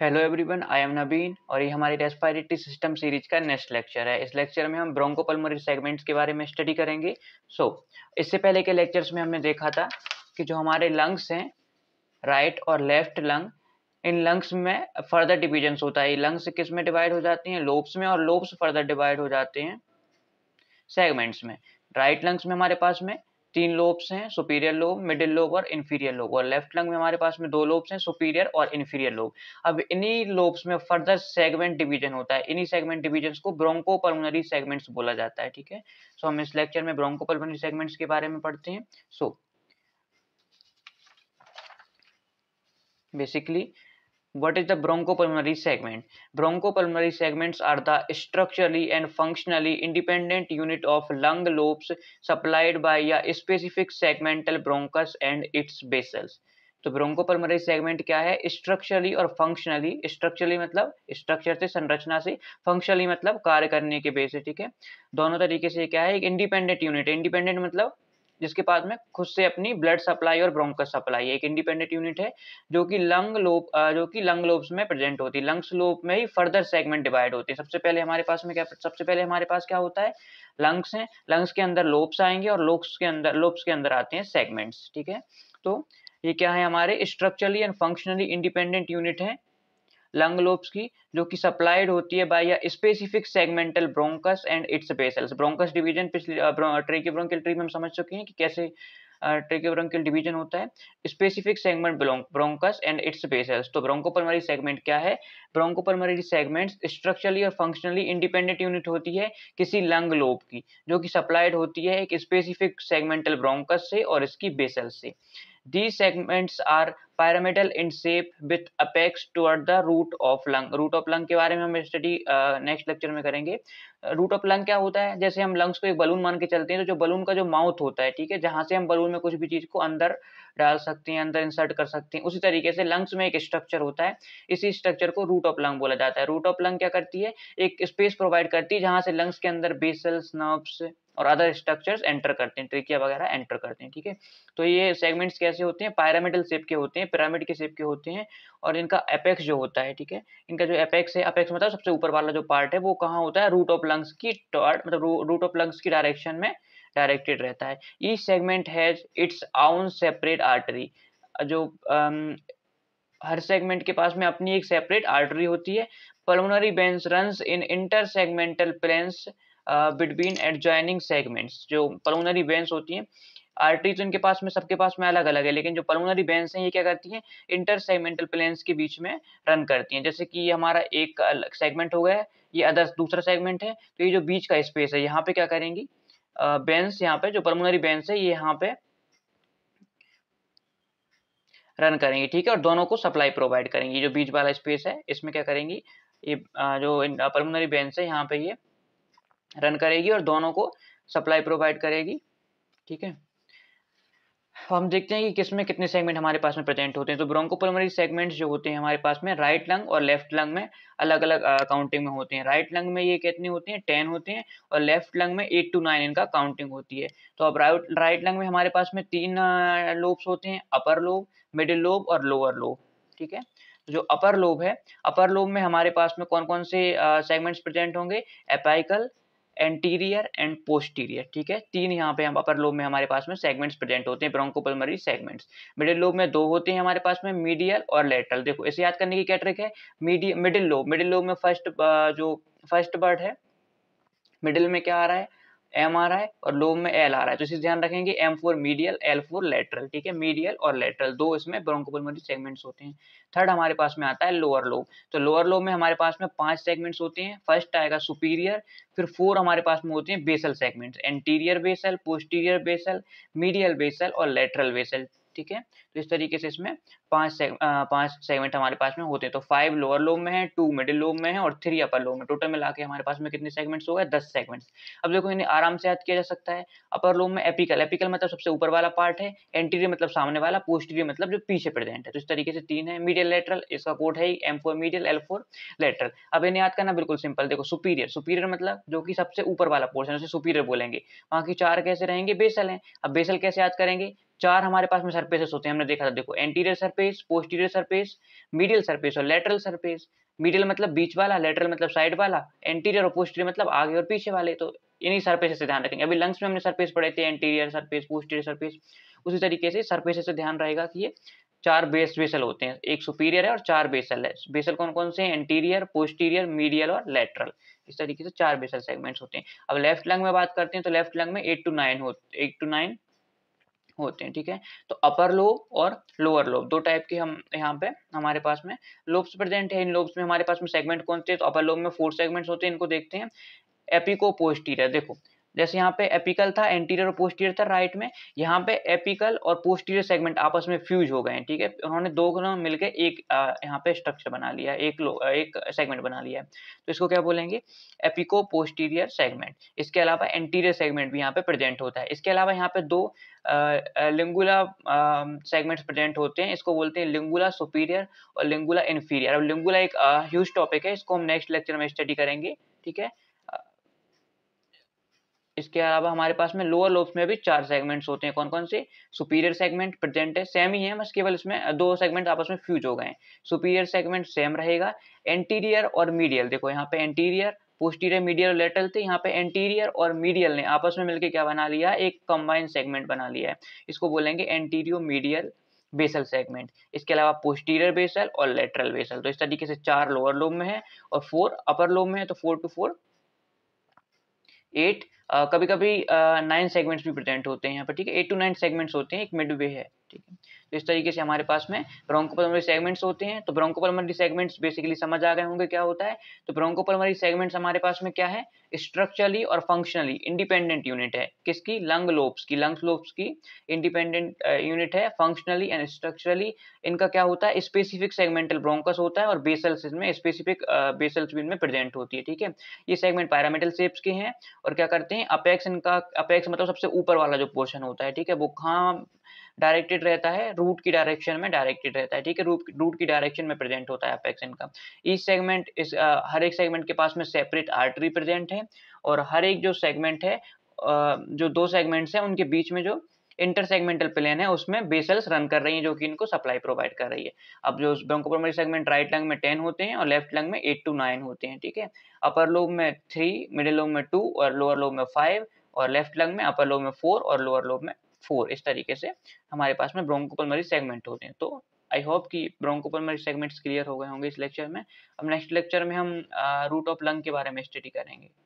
Hello everyone I am Nabin और ये हमारी रेस्पायरेटरी सिस्टम सीरीज का नेक्स्ट लेक्चर है इस लेक्चर में हम ब्रोंकोपल्मोनरी सेगमेंट्स के बारे में स्टडी करेंगे सो so, इससे पहले के लेक्चर्स में हमने देखा था कि जो हमारे लंग्स हैं राइट और लेफ्ट लंग इन लंग्स में फर्दर डिविजन्स होता है लंग्स किस में डिवाइड हो जाती हैं लोब्स में और लोब्स फर्दर डिवाइड हो जाते हैं सेगमेंट्स में राइट लंग्स में हमारे पास में तीन लोब्स हैं सुपीरियर लोब मिडिल लोब और इन्फीरियर लोब और लेफ्ट लंग में हमारे पास में दो लोब्स हैं सुपीरियर और इन्फीरियर लोब अब इन्हीं लोब्स में फर्दर सेगमेंट डिवीजन होता है इन्हीं सेगमेंट डिवीजन को ब्रोंको पल्मोनरी सेगमेंट्स बोला जाता है ठीक है सो हम इस लेक्चर में ब्रोंको पल्मोनरी सेगमेंट्स के बारे में पढ़ते हैं so basically what is the bronchopulmonary segment bronchopulmonary segments are the structurally and functionally independent unit of lung lobes supplied by या specific segmental bronchus and its vessels तो bronchopulmonary segment क्या है structurally और फंक्शनली स्ट्रक्चरली मतलब structure से संरचना से functionally मतलब कार्य करने के बेस से ठीक है दोनों तरीके से क्या है एक इंडिपेंडेंट यूनिट इंडिपेंडेंट मतलब जिसके पास में खुद से अपनी ब्लड सप्लाई और ब्रोंकस सप्लाई एक इंडिपेंडेंट यूनिट है जो कि लंग लोब जो कि लंग लोब्स में प्रेजेंट होती है लंग्स लोब में ही फर्दर सेगमेंट डिवाइड होते हैं सबसे पहले हमारे पास में क्या सबसे पहले हमारे पास क्या होता है लंग्स हैं लंग्स के अंदर लोब्स आएंगे और लोब्स के अंदर लोब्स के अंदर आते हैं सेगमेंट्स ठीक है तो ये क्या है हमारे structurally and functionally independent unit है लंग लोब्स की जो कि सप्लाइड होती है by a specific segmental bronchus and its vessels bronchus division पिछली ट्रेकियोब्रोंकियल ट्री में हम समझ चुके हैं कि कैसे ट्रेकियोब्रोंकियल डिवीजन होता है specific segment bronchus and its vessels तो ब्रोंकोपलमरी सेगमेंट क्या है ब्रोंकोपलमरी सेगमेंट स्ट्रक्चरली और फंक्शनली इंडिपेंडेंट यूनिट होती है किसी लंग लोब की जो कि सप्लाइड होती है एक स्पेसिफिक सेगमेंटल ब्रोंकस से और इसकी बेसल्स से These segments are pyramidal in shape with apex toward the root of lung. Root of lung के बारे में हम स्टडी नेक्स्ट लेक्चर में करेंगे रूट ऑफ लंग क्या होता है जैसे हम लंग्स को एक बलून मान के चलते हैं तो जो बलून का जो माउथ होता है ठीक है जहां से हम बलून में कुछ भी चीज को अंदर डाल सकते हैं अंदर इंसर्ट कर सकते हैं उसी तरीके से लंग्स में एक स्ट्रक्चर होता है इसी स्ट्रक्चर को रूट ऑफ लंग बोला जाता है रूट ऑफ लंग क्या करती है एक स्पेस प्रोवाइड करती है जहां से लंग्स के अंदर बेसल्स नर्व्स और अदर स्ट्रक्चर्स एंटर करते हैं ट्रिकिया वगैरह एंटर करते हैं ठीक है तो ये सेगमेंट्स कैसे होते हैं पायरामिडल शेप के होते हैं पिरामिड के शेप के होते हैं और इनका अपेक्स जो होता है ठीक है इनका जो अपेक्स है अपेक्स मतलब सबसे ऊपर वाला जो पार्ट है वो कहाँ होता है रूट ऑफ लंग्स की मतलब रूट ऑफ लंग्स की डायरेक्शन में डायरेक्टेड रहता है each segment has its own separate artery जो um, हर सेगमेंट के पास में अपनी एक सेपरेट आर्टरी होती है pulmonary veins run in inter segmental planes between adjoining segments जो पलोनरी वेंस होती हैं आर्टरीज इनके पास में सबके पास में अलग अलग है लेकिन जो पलोनरी वेंस हैं ये क्या करती हैं इंटर सेगमेंटल प्लेन्स के बीच में रन करती हैं जैसे कि ये हमारा एक अलग सेगमेंट हो गया है ये अदर दूसरा सेगमेंट है तो ये जो बीच का स्पेस है यहाँ पे क्या करेंगी बेंस यहाँ पे जो पलमोनरी बेंस है ये यहाँ पे रन करेंगी ठीक है और दोनों को सप्लाई प्रोवाइड करेंगी जो बीच वाला स्पेस है इसमें क्या करेंगी ये जो पलमोनरी बेंस है यहाँ पे ये रन करेगी और दोनों को सप्लाई प्रोवाइड करेगी ठीक है हम देखते हैं कि किसमें कितने सेगमेंट हमारे पास में प्रेजेंट होते हैं तो ब्रोंको पल्मोनरी सेगमेंट्स जो होते हैं हमारे पास में राइट लंग और लेफ्ट लंग में अलग अलग काउंटिंग में होते हैं राइट लंग में ये कितने होते हैं टेन होते हैं और लेफ्ट लंग में एट टू नाइन इनका काउंटिंग होती है तो अब राइट राइट लंग में हमारे पास में तीन लोब्स होते हैं अपर लोब मिडिल लोब और लोअर लोब ठीक है जो अपर लोब है अपर लोब में हमारे पास में कौन कौन से सेगमेंट्स प्रेजेंट होंगे एपाइकल एंटीरियर एंड पोस्टीरियर ठीक है तीन यहाँ पे हम अपर लोब में हमारे पास में सेगमेंट्स प्रेजेंट होते हैं ब्रोंकोपलमरी सेगमेंट्स मिडिल लोब में दो होते हैं हमारे पास में मीडियल और लेटरल देखो इसे याद करने की क्या ट्रिक है मिडिल लोब मिडिल लोब में फर्स्ट uh, जो फर्स्ट बर्ड है मिडिल में क्या आ रहा है एम आ रहा है और लोब में एल आ रहा है तो इसे ध्यान रखेंगे M four medial L four lateral ठीक है मीडियल और लेटरल दो इसमें ब्रोंकोपुलमरी सेगमेंट्स होते हैं थर्ड हमारे पास में आता है लोअर लोब तो लोअर लोब में हमारे पास में पांच सेगमेंट्स होते हैं फर्स्ट आएगा सुपीरियर फिर फोर हमारे पास में होते हैं basal segments anterior basal posterior basal medial basal और लेटरल बेसल ठीक है तो इस तरीके से इसमें पांच सेग, पांच सेगमेंट हमारे पास में होते हैं तो फाइव लोअर लोब में है टू मिडिल लोब में है और थ्री अपर लोब में टोटल मिला के हमारे पास में कितने सेगमेंट्स हो गए दस सेगमेंट्स अब देखो इन्हें आराम से याद किया जा सकता है अपर लोब में एपिकल एपिकल मतलब सबसे ऊपर वाला पार्ट है एंटीरियर मतलब सामने वाला पोस्टीरियर मतलब जो पीछे प्रेजेंट है तो इस तरीके से तीन है मीडियल लेटरल इसका कोड है M four medial L four lateral अब इन्हें याद करना बिल्कुल सिंपल देखो सुपीरियर सुपीरियर मतलब जो कि सबसे ऊपर वाला पोर्शन उसे सुपीरियर बोलेंगे बाकी चार कैसे रहेंगे बेसल हैं अब बेसल कैसे याद करेंगे चार हमारे पास में सरफेसेस होते हैं हमने देखा था देखो anterior surface posterior surface medial surface और लेटरल सरफेस मीडियल मतलब बीच वाला लेटरल मतलब साइड वाला एंटीरियर और पोस्टीरियर मतलब आगे और पीछे वाले तो इन्हीं सरफेस से ध्यान रखेंगे अभी लंग्स में हमने सरफेस पढ़े थे एंटीरियर सरफेस पोस्टीरियर सरफेस उसी तरीके से सरफेस से ध्यान रहेगा कि ये चार बेस बेसल होते हैं एक सुपीरियर है और चार बेसल है बेसल कौन कौन से हैं एंटीरियर पोस्टीरियर मीडियल और लेटरल इस तरीके से चार बेसल सेगमेंट्स होते हैं अब लेफ्ट लंग में बात करते हैं तो लेफ्ट लंग में एट टू नाइन हो एट टू नाइन होते हैं ठीक है तो अपर लोब और लोअर लोब दो टाइप के हम यहाँ पे हमारे पास में लोब्स प्रेजेंट है इन लोब्स में हमारे पास में सेगमेंट कौन से तो अपर लोब में फोर सेगमेंट्स होते हैं इनको देखते हैं एपिको पोस्टीरियर देखो जैसे यहाँ पे एपिकल था एंटीरियर और पोस्टीरियर था राइट में यहाँ पे एपिकल और पोस्टीरियर सेगमेंट आपस में फ्यूज हो गए हैं ठीक है उन्होंने दो मिलकर एक यहाँ पे स्ट्रक्चर बना लिया एक एक सेगमेंट बना लिया है तो इसको क्या बोलेंगे एपिको पोस्टीरियर सेगमेंट इसके अलावा एंटीरियर सेगमेंट भी यहाँ पे प्रेजेंट होता है इसके अलावा यहाँ पे दो लिंगुला सेगमेंट्स प्रेजेंट होते हैं इसको बोलते हैं लिंगुला सुपीरियर और लिंगुला इन्फीरियर अब लिंगुला एक ह्यूज टॉपिक है इसको हम नेक्स्ट लेक्चर में स्टडी करेंगे ठीक है इसके अलावा हमारे पास में लोअर लोब्स में भी चार सेगमेंट्स होते हैं कौन कौन से सुपीरियर सेगमेंट प्रेजेंट है सेम ही है बस केवल इसमें दो सेगमेंट आपस में फ्यूज हो गए हैं सुपीरियर सेगमेंट सेम रहेगा एंटीरियर और मीडियल देखो यहाँ पे एंटीरियर पोस्टीरियर मीडियल और लेटरल थे यहाँ पे एंटीरियर और मीडियल ने आपस में मिलकर क्या बना लिया एक कंबाइंड सेगमेंट बना लिया है इसको बोलेंगे एंटीरियो मीडियल बेसल सेगमेंट इसके अलावा पोस्टीरियर बेसल और लेटरल बेसल तो इस तरीके से चार लोअर लोब में है और फोर अपर लोब में है तो फोर टू फोर एट कभी कभी नाइन सेगमेंट्स भी प्रेजेंट होते हैं यहाँ पर ठीक है एट टू नाइन सेगमेंट्स होते हैं एक मिड वे है ठीक है इस तरीके से हमारे पास में ब्रोंकोपलमरी सेगमेंट्स होते हैं तो ब्रोंकोपलमरी सेगमेंट्स बेसिकली समझ आ गए होंगे क्या होता है तो ब्रोंकोपलमरी सेगमेंट्स हमारे पास में क्या है स्ट्रक्चरली और फंक्शनली इंडिपेंडेंट यूनिट है किसकी लंग लोब्स की लंग लोब्स की इंडिपेंडेंट यूनिट uh, है फंक्शनली एंड स्ट्रक्चरली इनका क्या होता है स्पेसिफिक सेगमेंटल ब्रोंकस होता है और बेसल्स इसमें स्पेसिफिक बेसल्स uh, भी इनमें प्रेजेंट होती है ठीक है ये सेगमेंट पैरामेटल शेप्स के हैं और क्या करते हैं अपेक्स इनका अपेक्स मतलब सबसे ऊपर वाला जो पोर्शन होता है ठीक है वो खाम डायरेक्टेड रहता है रूट की डायरेक्शन में डायरेक्टेड रहता है ठीक है रूट रूट की डायरेक्शन में प्रेजेंट होता है अपेक्स इनकम इस सेगमेंट इस आ, हर एक सेगमेंट के पास में सेपरेट आर्टरी प्रेजेंट है और हर एक जो सेगमेंट है आ, जो दो सेगमेंट्स हैं उनके बीच में जो इंटर सेगमेंटल प्लेन है उसमें बेसल्स रन कर रही हैं जो कि इनको सप्लाई प्रोवाइड कर रही है अब जो ब्रोंकोप्रोमरी सेगमेंट राइट लंग में टेन होते हैं और लेफ्ट लंग में एट टू नाइन होते हैं ठीक है अपर लोब में थ्री मिडिल लोब में टू और लोअर लोब में फाइव और लेफ्ट लंग में अपर लोब में फोर और लोअर लोब में फोर इस तरीके से हमारे पास में ब्रोंकोपलमरी सेगमेंट होते हैं तो आई होप कि ब्रोंकोपलमरी सेगमेंट्स क्लियर हो गए होंगे इस लेक्चर में अब नेक्स्ट लेक्चर में हम रूट ऑफ लंग के बारे में स्टडी करेंगे